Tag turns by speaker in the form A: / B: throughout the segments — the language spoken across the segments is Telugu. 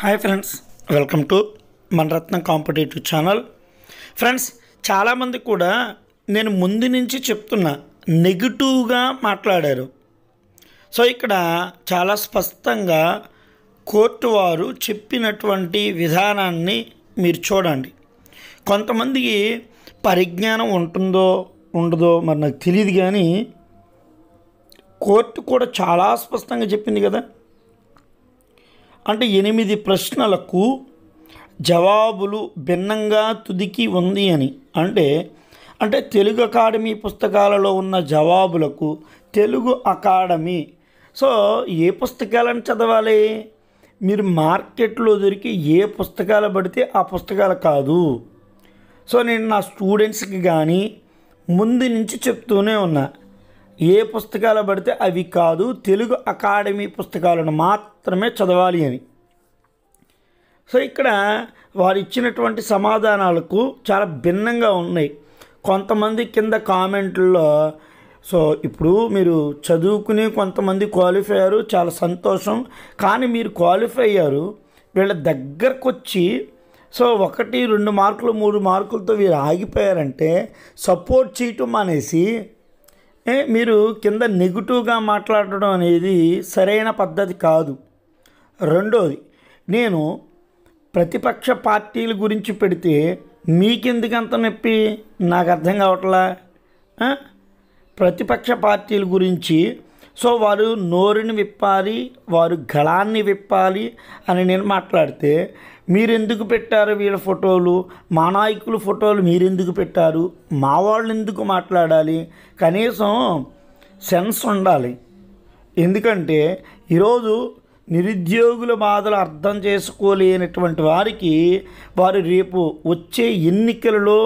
A: హాయ్ ఫ్రెండ్స్ వెల్కమ్ టు మన రత్నం కాంపిటేటివ్ ఛానల్ ఫ్రెండ్స్ చాలామంది కూడా నేను ముందు నుంచి చెప్తున్నా నెగిటివ్గా మాట్లాడారు సో ఇక్కడ చాలా స్పష్టంగా కోర్టు వారు చెప్పినటువంటి విధానాన్ని మీరు చూడండి కొంతమందికి పరిజ్ఞానం ఉంటుందో ఉండదో మరి నాకు తెలియదు కానీ కోర్టు కూడా చాలా స్పష్టంగా చెప్పింది కదా అంటే ఎనిమిది ప్రశ్నలకు జవాబులు భిన్నంగా తుదికి ఉంది అని అంటే అంటే తెలుగు అకాడమీ పుస్తకాలలో ఉన్న జవాబులకు తెలుగు అకాడమీ సో ఏ పుస్తకాలను చదవాలి మీరు మార్కెట్లో దొరికి ఏ పుస్తకాలు పడితే ఆ పుస్తకాలు కాదు సో నేను నా స్టూడెంట్స్కి కానీ ముందు నుంచి చెప్తూనే ఉన్నా ఏ పుస్తకాలు పడితే అవి కాదు తెలుగు అకాడమీ పుస్తకాలను మాత్రమే చదవాలి అని సో ఇక్కడ వారు ఇచ్చినటువంటి సమాధానాలకు చాలా భిన్నంగా ఉన్నాయి కొంతమంది కింద కామెంట్లో సో ఇప్పుడు మీరు చదువుకుని కొంతమంది క్వాలిఫై అయ్యారు చాలా సంతోషం కానీ మీరు క్వాలిఫై అయ్యారు వీళ్ళ దగ్గరకు వచ్చి సో ఒకటి రెండు మార్కులు మూడు మార్కులతో వీరు ఆగిపోయారంటే సపోర్ట్ చేయటం అనేసి మీరు కింద నెగిటివ్గా మాట్లాడడం అనేది సరైన పద్ధతి కాదు రెండోది నేను ప్రతిపక్ష పార్టీల గురించి పెడితే మీకెందుకంత నొప్పి నాకు అర్థం కావట్లా ప్రతిపక్ష పార్టీల గురించి సో వారు నోరుని విప్పాలి వారు గళాన్ని విప్పాలి అని నేను మాట్లాడితే మీరెందుకు పెట్టారు వీళ్ళ ఫోటోలు మా నాయకుల ఫోటోలు మీరెందుకు పెట్టారు మా వాళ్ళు ఎందుకు మాట్లాడాలి కనీసం సెన్స్ ఉండాలి ఎందుకంటే ఈరోజు నిరుద్యోగుల బాధలు అర్థం చేసుకోలేనటువంటి వారికి వారు రేపు వచ్చే ఎన్నికలలో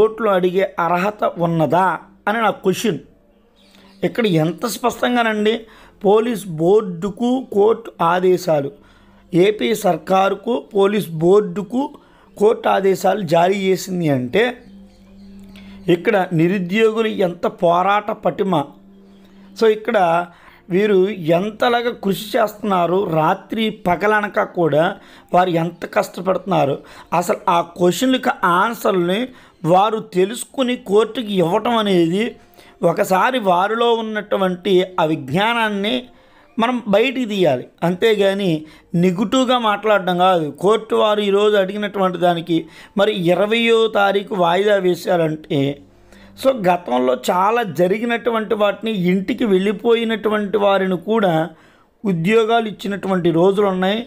A: ఓట్లు అడిగే అర్హత ఉన్నదా అని నా క్వశ్చన్ ఇక్కడ ఎంత స్పష్టంగానండి పోలీస్ బోర్డుకు కోర్టు ఆదేశాలు ఏపీ సర్కారుకు పోలీస్ బోర్డుకు కోర్టు ఆదేశాలు జారీ చేసింది అంటే ఇక్కడ నిరుద్యోగులు ఎంత పోరాట పటిమ సో ఇక్కడ వీరు ఎంతలాగా కృషి చేస్తున్నారు రాత్రి పగలనక కూడా వారు ఎంత కష్టపడుతున్నారు అసలు ఆ క్వశ్చన్లకు ఆన్సర్ని వారు తెలుసుకుని కోర్టుకి ఇవ్వటం అనేది ఒకసారి వారిలో ఉన్నటువంటి అవిజ్ఞానాన్ని విజ్ఞానాన్ని మనం బయటికి తీయాలి అంతేగాని నెగిటివ్గా మాట్లాడడం కాదు కోర్టు వారు ఈరోజు అడిగినటువంటి దానికి మరి ఇరవయో తారీఖు వాయిదా వేశారంటే సో గతంలో చాలా జరిగినటువంటి వాటిని ఇంటికి వెళ్ళిపోయినటువంటి వారిని కూడా ఉద్యోగాలు ఇచ్చినటువంటి రోజులు ఉన్నాయి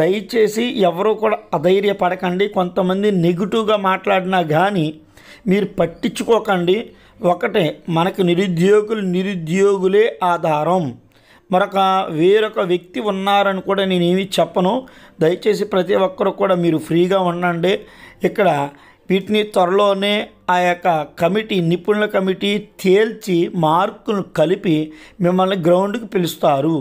A: దయచేసి ఎవరో కూడా అధైర్యపడకండి కొంతమంది నెగిటివ్గా మాట్లాడినా కానీ మీరు పట్టించుకోకండి ఒకటే మనకు నిరుద్యోగులు నిరుద్యోగులే ఆధారం మరొక వేరొక వ్యక్తి ఉన్నారని కూడా నేనేమి చెప్పను దయచేసి ప్రతి ఒక్కరు కూడా మీరు ఫ్రీగా ఉండండి ఇక్కడ వీటిని త్వరలోనే ఆ యొక్క కమిటీ నిపుణుల కమిటీ తేల్చి మార్కును కలిపి మిమ్మల్ని గ్రౌండ్కి పిలుస్తారు